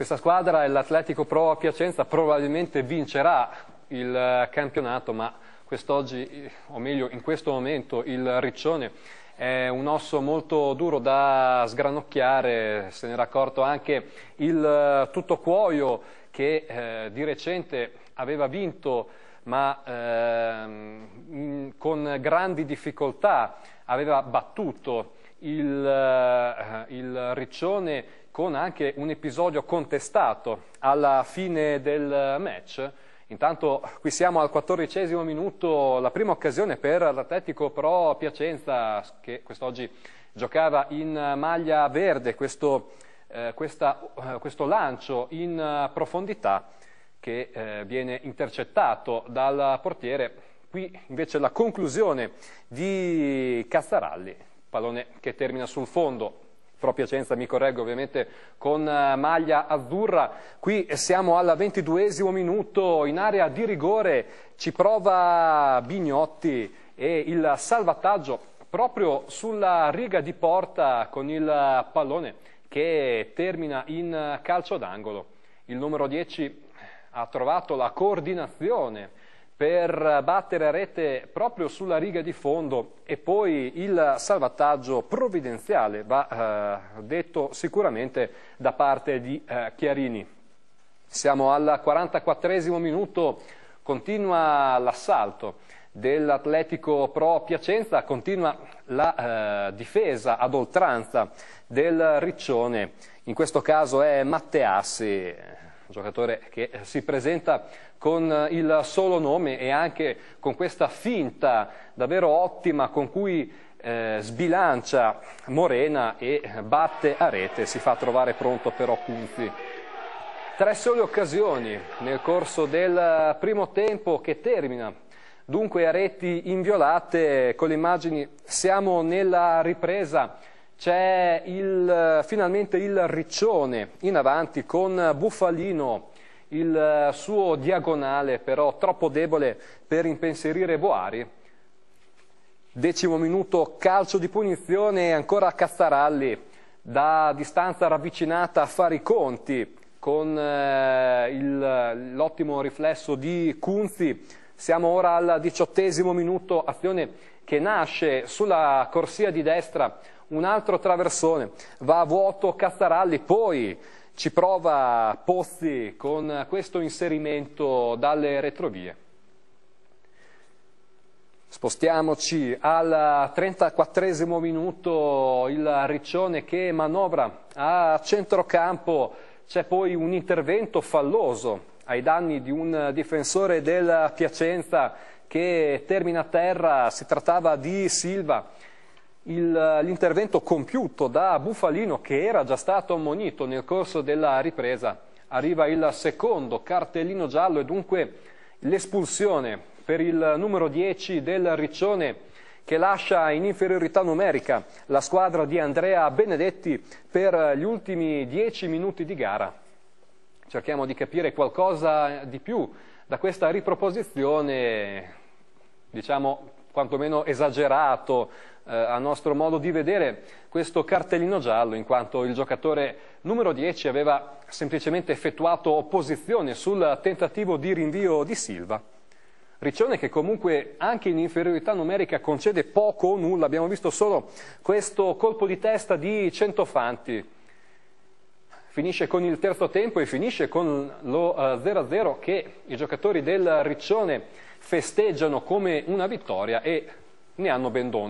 Questa squadra, l'Atletico Pro a Piacenza, probabilmente vincerà il eh, campionato, ma quest'oggi, eh, o meglio in questo momento, il Riccione è un osso molto duro da sgranocchiare, se ne era accorto anche il eh, tutto cuoio che eh, di recente aveva vinto ma eh, con grandi difficoltà aveva battuto il, il Riccione con anche un episodio contestato alla fine del eh, match. Intanto qui siamo al quattordicesimo minuto, la prima occasione per l'Atletico Pro Piacenza che quest'oggi giocava in eh, maglia verde, questo, eh, questa, eh, questo lancio in profondità che eh, viene intercettato dal portiere. Qui invece la conclusione di Cazzaralli, pallone che termina sul fondo, Pro Piacenza mi correggo ovviamente con eh, maglia azzurra. Qui siamo al ventiduesimo minuto in area di rigore, ci prova Bignotti e il salvataggio proprio sulla riga di porta con il pallone che termina in calcio d'angolo. Il numero 10 ha trovato la coordinazione per battere a rete proprio sulla riga di fondo e poi il salvataggio provvidenziale, va eh, detto sicuramente da parte di eh, Chiarini. Siamo al 44 minuto, continua l'assalto dell'Atletico Pro Piacenza, continua la eh, difesa ad oltranza del Riccione, in questo caso è Matteassi un giocatore che si presenta con eh, il solo nome e anche con questa finta davvero ottima con cui eh, sbilancia Morena e batte a rete, si fa trovare pronto però Cunzi. Tre sole occasioni nel corso del eh, primo tempo che termina dunque a reti inviolate con le immagini siamo nella ripresa c'è il, finalmente il riccione in avanti con Buffalino, il eh, suo diagonale però troppo debole per impensierire Boari. Decimo minuto calcio di punizione ancora Cazzaralli da distanza ravvicinata a fare i conti con eh, l'ottimo riflesso di Kunzi. Siamo ora al diciottesimo minuto, azione che nasce sulla corsia di destra un altro traversone, va a vuoto Cazzaralli, poi ci prova Pozzi con questo inserimento dalle retrovie. Spostiamoci al 34 minuto, il Riccione che manovra a centrocampo, c'è poi un intervento falloso ai danni di un difensore del Piacenza che termina a terra, si trattava di Silva eh, l'intervento compiuto da Bufalino che era già stato ammonito nel corso della ripresa. Arriva il secondo cartellino giallo e dunque l'espulsione per il numero 10 del Riccione che lascia in inferiorità numerica la squadra di Andrea Benedetti per gli ultimi 10 minuti di gara. Cerchiamo di capire qualcosa di più da questa riproposizione, diciamo quantomeno esagerato, eh, a nostro modo di vedere, questo cartellino giallo, in quanto il giocatore numero 10 aveva semplicemente effettuato opposizione sul tentativo di rinvio di Silva. Riccione che comunque anche in inferiorità numerica concede poco o nulla, abbiamo visto solo questo colpo di testa di Centofanti. Finisce con il terzo tempo e finisce con lo 0-0 eh, che i giocatori del Riccione festeggiano come una vittoria e ne hanno ben donne.